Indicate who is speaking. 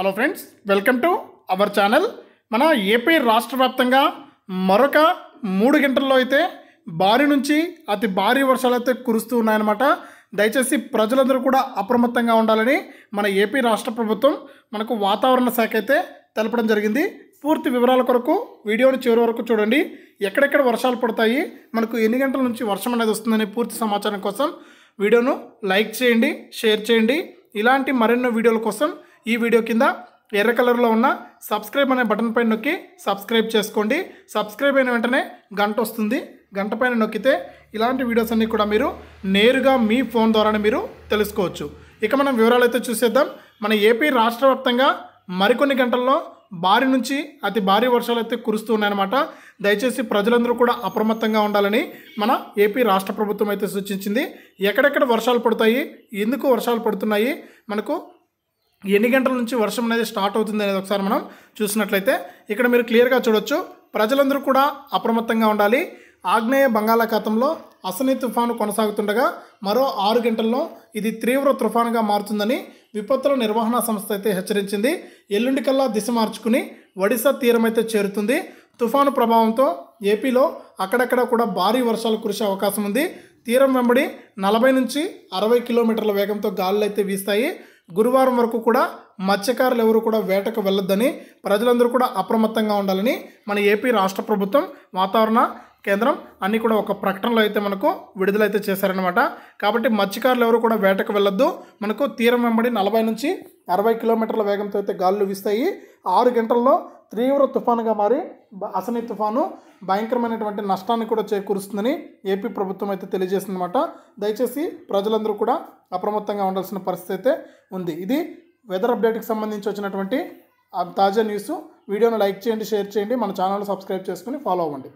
Speaker 1: hello friends welcome to our channel మన AP రాష్ట్ర వ్యాప్తంగా మరొక మూడు గంటల్లో అయితే భారీ నుంచి అతి భారీ వర్షాలు అయితే కురుస్తూ ఉన్నాయన్నమాట దయచేసి ప్రజలందరూ కూడా అప్రమత్తంగా ఉండాలని మన ఏపీ రాష్ట్ర ప్రభుత్వం మనకు వాతావరణ శాఖ అయితే తెలపడం జరిగింది పూర్తి వివరాల కొరకు వీడియోని చివరి వరకు చూడండి ఎక్కడెక్కడ వర్షాలు పడతాయి మనకు ఎన్ని గంటల నుంచి వర్షం అనేది వస్తుందని పూర్తి సమాచారం కోసం వీడియోను లైక్ చేయండి షేర్ చేయండి ఇలాంటి మరెన్నో వీడియోల కోసం ఈ వీడియో కింద ఎర్ర కలర్లో ఉన్న సబ్స్క్రైబ్ అనే బటన్ పైన నొక్కి సబ్స్క్రైబ్ చేసుకోండి సబ్స్క్రైబ్ అయిన వెంటనే గంట వస్తుంది గంట పైన నొక్కితే ఇలాంటి వీడియోస్ అన్నీ కూడా మీరు నేరుగా మీ ఫోన్ ద్వారానే మీరు తెలుసుకోవచ్చు ఇక మనం వివరాలు అయితే చూసేద్దాం మన ఏపీ రాష్ట్ర మరికొన్ని గంటల్లో భారీ నుంచి అతి భారీ వర్షాలు అయితే ఉన్నాయన్నమాట దయచేసి ప్రజలందరూ కూడా అప్రమత్తంగా ఉండాలని మన ఏపీ రాష్ట్ర ప్రభుత్వం అయితే సూచించింది ఎక్కడెక్కడ వర్షాలు పడతాయి ఎందుకు వర్షాలు పడుతున్నాయి మనకు ఎన్ని గంటల నుంచి వర్షం అనేది స్టార్ట్ అవుతుంది అనేది ఒకసారి మనం చూసినట్లయితే ఇక్కడ మీరు క్లియర్గా చూడొచ్చు ప్రజలందరూ కూడా అప్రమత్తంగా ఉండాలి ఆగ్నేయ బంగాళాఖాతంలో అసని తుఫాను కొనసాగుతుండగా మరో ఆరు గంటల్లో ఇది తీవ్ర తుఫానుగా మారుతుందని విపత్తుల నిర్వహణ సంస్థ అయితే హెచ్చరించింది ఎల్లుండి కల్లా దిశ మార్చుకుని ఒడిశా తీరం అయితే చేరుతుంది తుఫాను ప్రభావంతో ఏపీలో అక్కడక్కడ కూడా భారీ వర్షాలు కురిసే అవకాశం ఉంది తీరం వెంబడి నలభై నుంచి అరవై కిలోమీటర్ల వేగంతో గాలులు అయితే వీస్తాయి గురువారం వరకు కూడా మత్స్యకారులు ఎవరు కూడా వేటకు వెళ్ళొద్దని ప్రజలందరూ కూడా అప్రమత్తంగా ఉండాలని మన ఏపీ రాష్ట్ర ప్రభుత్వం వాతావరణ కేంద్రం అన్నీ కూడా ఒక ప్రకటనలో అయితే మనకు విడుదలైతే చేశారనమాట కాబట్టి మత్స్యకారులు ఎవరు కూడా వేటకు వెళ్ళొద్దు మనకు తీరం వెంబడి నలభై నుంచి అరవై కిలోమీటర్ల వేగంతో అయితే గాలులు వీస్తాయి ఆరు గంటల్లో తీవ్ర తుఫానుగా మారి అసని తుఫాను భయంకరమైనటువంటి నష్టాన్ని కూడా చేకూరుస్తుందని ఏపీ ప్రభుత్వం అయితే తెలియజేసిందన్నమాట దయచేసి ప్రజలందరూ కూడా అప్రమత్తంగా ఉండాల్సిన పరిస్థితి అయితే ఉంది ఇది వెదర్ అప్డేట్కి సంబంధించి వచ్చినటువంటి తాజా న్యూస్ వీడియోను లైక్ చేయండి షేర్ చేయండి మన ఛానల్ సబ్స్క్రైబ్ చేసుకుని ఫాలో అవ్వండి